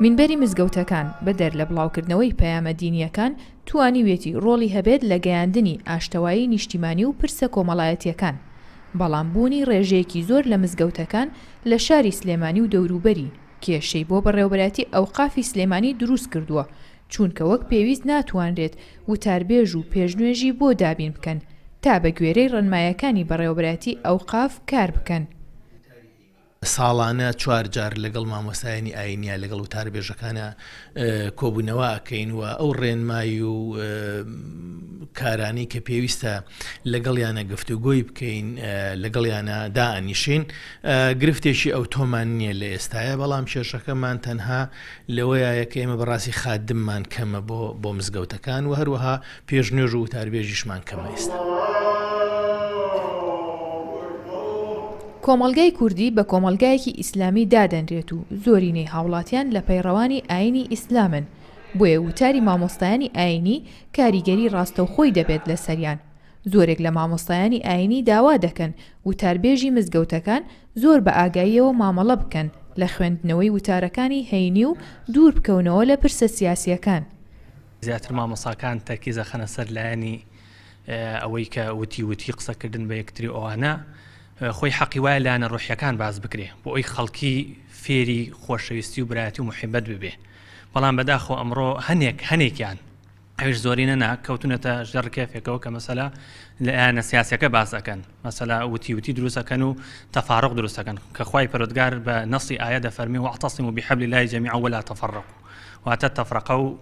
مینبەری مزگەوتەکان بەدەر لە بڵاوکردنەوەی پەیامە دینیەکان توانیوێتی ڕۆڵی هەبێت لە گەیاندنی ئاشتەوایی نیشتیمانی و پرسە کۆمەڵایەتیەکان بەڵام بوونی ڕێژەیەکی زۆر لە مزگەوتەکان لە شاری سلێمانی و دەوروبەری کێشەی بۆ بەڕێوبەتی ئەو قافی سلێمانی دروست کردووە چونکە وەک پێویست ناتوانرێت وتاربێژ و پێشنوێژی بۆ دابین بکەن تا بە گوێرەی ڕەنمایەکانی بەڕێوبەتی ئەو قاف کار بکەن. ساڵانە چوارجار لەگەڵ مامۆسایانی ئاینیا لەگەڵ و تاربێژەکانە کۆبوونەوە ئەکەینوە ئەو ڕێنمایی و کارانی کە پێویستە لەگەڵیانە گفتوگۆی بکەین لەگەڵیانە دائنیشین گرفتێکی ئەو تۆمان نییە لە ئێستاە بەڵام کێشەکەمان تەنها لەوەیە کە ئێمە بەڕاستی خادممان کەمە بۆ بۆ مزگەوتەکان و هەروەها پێشنێژ و تاربێژیشمان کەمە ئێستا. کۆمەلگای کوردی بە کۆمەلگایەکی ئیسلامی دادەنرێت و زۆرینەی هاوڵاتیان لە پەیڕەوانی ئاینی ئیسلامن بۆیە وتاری مامۆستایانی ئاینی کاریگەری ڕاستەوخۆی دەبێت لە سەریان زۆرێک لە مامۆستایانی ئاینی داوا دەکەن وتاربێژی مزگەوتەکان زۆر بە ئاگاییەوە مامەڵە بکەن لە خوێندنەوەی وتارەکانی هەینی و دوور بکەونەوە لە پرسە سیاسیەکان زیاتر مامۆساکان تەرکی زەخەنە سەر لایەنی ئەوەی کە وتی وتی قسەکردن بە یەکتری ئەوانە. خۆی حەقی وایە لاەنە ڕۆحیەکان باز بکرێ بۆ ئەوی خەڵکی فێری خۆشەویستی و براتی و محیبەت ببێ بەڵام بەداخۆ ئەمڕۆ هەنێک هەنێکیان ئەوش زۆری نەنا کەوتونەتە ژەڕکەفێکەوە کە مەسەلا لە ئەنە سیاسەکە باسەکەن مەسەلا وتیوتی دروستەکەن و تەفاارق دروستەکەن کە خی پرۆودگار بە نسی ئایا دەفەرمی و عتەسیم و بحبلی لای جەمی ئەولا تەفڕق واتە تەفرەقە و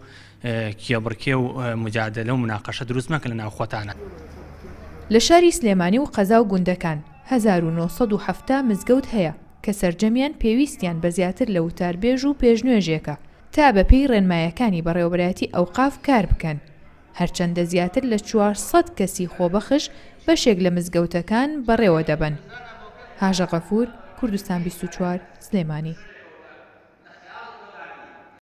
کێبڕکێ و مجادلە و مناقەشە دروستمەکە لە ناوخۆتانە لە شاری سلێمانی و قەزا و گوندەکان 1970 مزگەوت هەیە کە سرجەمیان پێویستیان بە زیاتر لە وتاربێژ و پێشنوێژێکە تا بەپی ڕێنمایەکانی بەڕێوەبەتی ئەو قاف کار بکەن هەرچەندە زیاتر لە 400 کەسی خۆبەخش بەشێک لە مزگەوتەکان بەڕێوە دەبن هاژە غەفور کوردستان 24 سلێمانی